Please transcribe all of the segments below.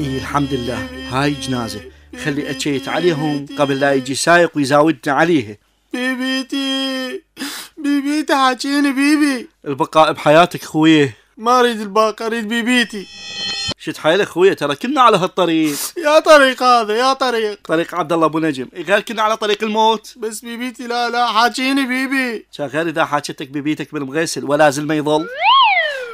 إيه الحمد لله هاي جنازة خلي أتشيت عليهم قبل لا يجي سايق ويزاودنا عليها بيبيتي بيبيتي حاجيني بيبي البقاء بحياتك خويه ما أريد الباقة أريد بيبيتي شد حيلك خويا ترى كنا على هالطريق يا طريق هذا يا طريق طريق عبد الله ابو نجم غير إيه، كنا على طريق الموت بس بيبيتي لا لا حاجيني بيبي شغال اذا حاجتك بيبيتك بالمغيسل ولا زلمه يظل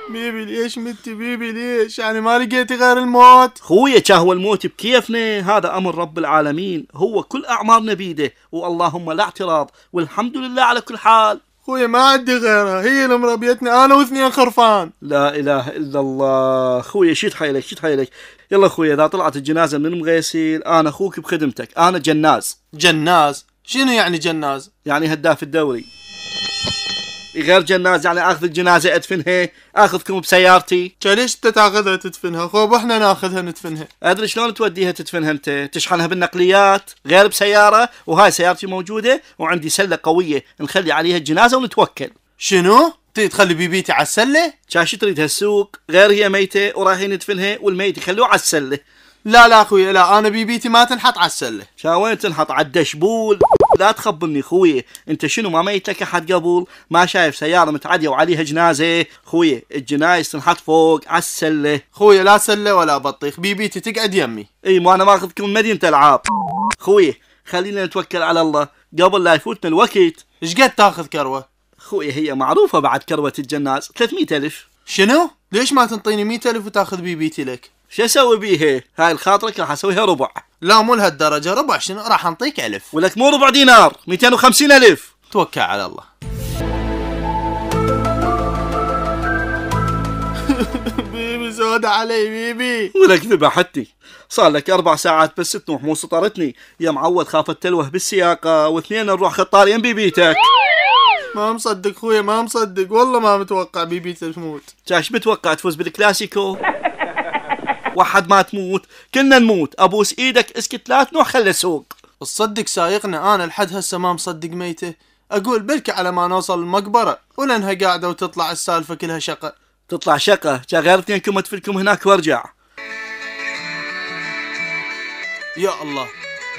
بيبي ليش مت بيبي ليش يعني ما لقيتي غير الموت خويا شهوة الموت بكيفنا هذا أمر رب العالمين هو كل أعمارنا بيده واللهم لا اعتراض والحمد لله على كل حال خويا ما عندي غيرها هي اللي مربيتني انا واثنين خرفان لا اله الا الله خويا شد حيلك شد حيلك يلا خويا اذا طلعت الجنازه من المغيسيل انا اخوك بخدمتك انا جناز جناز شنو يعني جناز يعني هداف الدوري غير جنازه يعني اخذ الجنازه ادفنها اخذكم بسيارتي ليش انت تاخذها تدفنها خوب احنا ناخذها ندفنها ادري شلون توديها تدفنها انت تشحنها بالنقليات غير بسياره وهاي سيارتي موجوده وعندي سله قويه نخلي عليها الجنازه ونتوكل شنو تريد تخلي بيبيتي على السله شاش تريد هالسوق غير هي ميته ورايحين ندفنها والميت يخلوه على السله لا لا اخوي لا انا بيبيتي ما تنحط على السله شا وين تنحط على الدشبول لا تخبلني خوي انت شنو ما ميت لك احد قبل ما شايف سياره متعديه وعليها جنازه خوي الجنايز تنحط فوق على السله خوي لا سله ولا بطيخ بيبيتي تقعد يمي اي ما انا ماخذكم مدينه العاب خوي خلينا نتوكل على الله قبل لا يفوتنا الوقت ايش قد تاخذ كروه خوي هي معروفه بعد كروه الجناز 300 الف شنو ليش ما تنطيني 100 الف وتاخذ بيبيتي لك شو اسوي بيها هاي الخاطرك راح اسويها ربع لا مو لهالدرجه ربع شنو راح انطيك الف ولك مو ربع دينار 250 الف توكل على الله بيبي زود علي بيبي ولك ذبحتني صار لك اربع ساعات بس تنوح مو سطرتني يا معود خافت تلوه بالسياقه واثنين نروح خطار يم بيبيتك ما مصدق خويا ما مصدق والله ما متوقع بيبي تموت شاش متوقع تفوز بالكلاسيكو وحد ما تموت كلنا نموت ابوس ايدك اسكت لا تنوح خلي السوق تصدق سايقنا انا لحد هسه ما مصدق ميته اقول بلكي على ما نوصل المقبره ولانها قاعده وتطلع السالفه كلها شقه تطلع شقه شغلتني انكم ادفنكم هناك وارجع يا الله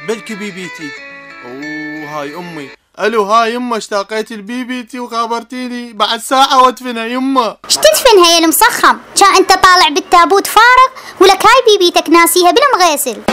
بلكي بيبيتي اوه هاي امي الو هاي يما اشتاقيت لبيبيتي وخابرتيني بعد ساعة وادفنها يما ايش تدفنها يا المسخم؟ كان انت طالع بالتابوت ولك هاي بيبيتك ناسيها بالمغاسل